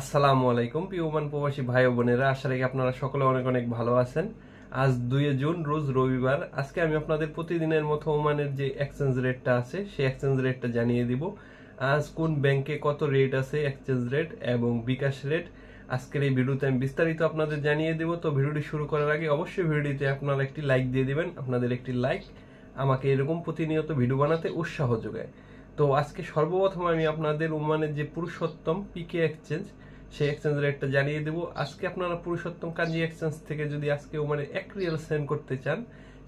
আসসালামু আলাইকুম পিউমান প্রবাসী ভাই বোনেরা আশা রাখি আপনারা সকলে অনেক অনেক ভালো আছেন আজ দুই জুন রোজ রবিবার আজকে আমি আপনাদের প্রতিদিনের মতো ওমানের যে এক্সচেঞ্জ রেটটা আছে সেই এক্সচেঞ্জ রেটটা জানিয়ে দিব আজ কোন ব্যাংকে কত রেট আছে এক্সচেঞ্জ রেট এবং বিকাশ রেট আজকের এই ভিডিওতে আমি বিস্তারিত আপনাদের জানিয়ে দেব তো ভিডিওটি শুরু করার আগে অবশ্যই ভিডিওটিতে আপনারা একটি লাইক দিয়ে দিবেন আপনাদের একটি লাইক আমাকে এরকম প্রতিনিয়ত ভিডিও বানাতে উৎসাহ যোগায় তো আজকে সর্বপ্রথম আমি আপনাদের ওমানের যে পুরুষোত্তম পিকে এক্সচেঞ্জ সেই এক্সচেঞ্জ রেটটা জানিয়ে দেবো আজকে আপনারা পুরুষোত্তম কাজী এক্সচেঞ্জ থেকে যদি আজকে ওমানে এক রিয়েল সেন্ড করতে চান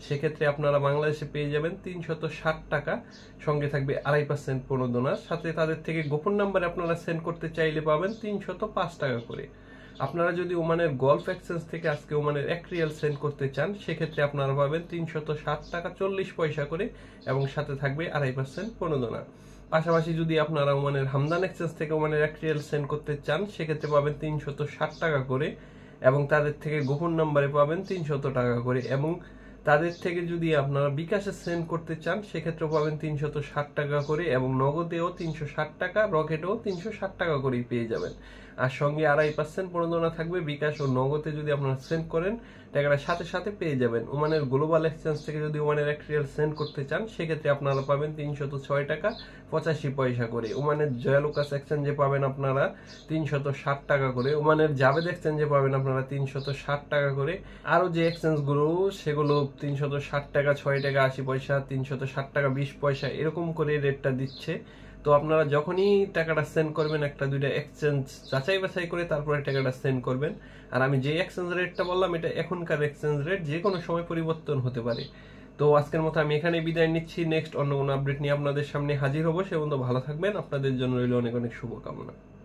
সেক্ষেত্রে আপনারা বাংলাদেশে পেয়ে যাবেন তিনশত ষাট টাকা সঙ্গে থাকবে আড়াই পার্সেন্ট প্রণোদনার সাথে তাদের থেকে গোপন নাম্বারে আপনারা সেন্ড করতে চাইলে পাবেন তিনশত পাঁচ টাকা করে আপনারা যদি ওমানের গল্ফ এক্সচেঞ্জ থেকে আজকে ওমানের এক রিয়াল সেন্ড করতে চান সেক্ষেত্রে আপনারা পাবেন তিনশত ষাট টাকা চল্লিশ পয়সা করে এবং সাথে থাকবে আড়াই পার্সেন্ট প্রণোদনা পাশাপাশি যদি আপনারা ওমানের হামদান এক্সচেঞ্জ থেকে ওমানের এক রিয়াল সেন্ড করতে চান সেক্ষেত্রে পাবেন তিনশত ষাট টাকা করে এবং তাদের থেকে গোপন নাম্বারে পাবেন তিনশত টাকা করে এবং তাদের থেকে যদি আপনারা বিকাশে সেন্ড করতে চান সেক্ষেত্রে পাবেন তিনশত ষাট টাকা করে এবং নগদেও তিনশো ষাট টাকা রকেটেও তিনশো ষাট টাকা করেই পেয়ে যাবেন আর সঙ্গে আড়াই পার্সেন্ট প্রণোদনা থাকবে বিকাশ ও নগদে যদি আপনারা সেন্ড করেন টাকাটা সাথে সাথে পেয়ে যাবেন ওমানের গ্লোবাল এক্সচেঞ্জ থেকে যদি ওমানের এক রিয়াল সেন্ড করতে চান সেক্ষেত্রে আপনারা পাবেন তিনশত ছয় টাকা পঁচাশি পয়সা করে ওমানের জয়ালুকাস এক্সচেঞ্জে পাবেন আপনারা তিনশত ষাট টাকা করে ওমানের জাবেদ এক্সচেঞ্জে পাবেন আপনারা তিনশত ষাট টাকা করে আরও যে এক্সচেঞ্জগুলো সেগুলো তিনশত ষাট টাকা ছয় টাকা আশি পয়সা তিনশত ষাট টাকা বিশ পয়সা এরকম করে রেটটা দিচ্ছে তো আপনারা যখনই টাকাটা সেন্ড করবেন একটা দুইটা এক্সচেঞ্জ যাচাই বাছাই করে তারপরে টাকাটা সেন্ড করবেন আর আমি যে এক্সচেঞ্জ রেটটা বললাম এটা এখনকার এক্সচেঞ্জ রেট যে কোনো সময় পরিবর্তন হতে পারে তো আজকের মতো আমি এখানে বিদায় নিচ্ছি নেক্সট অন্য কোনো আপডেট নিয়ে আপনাদের সামনে হাজির হবো সে বন্ধু ভালো থাকবেন আপনাদের জন্য রইল অনেক অনেক শুভকামনা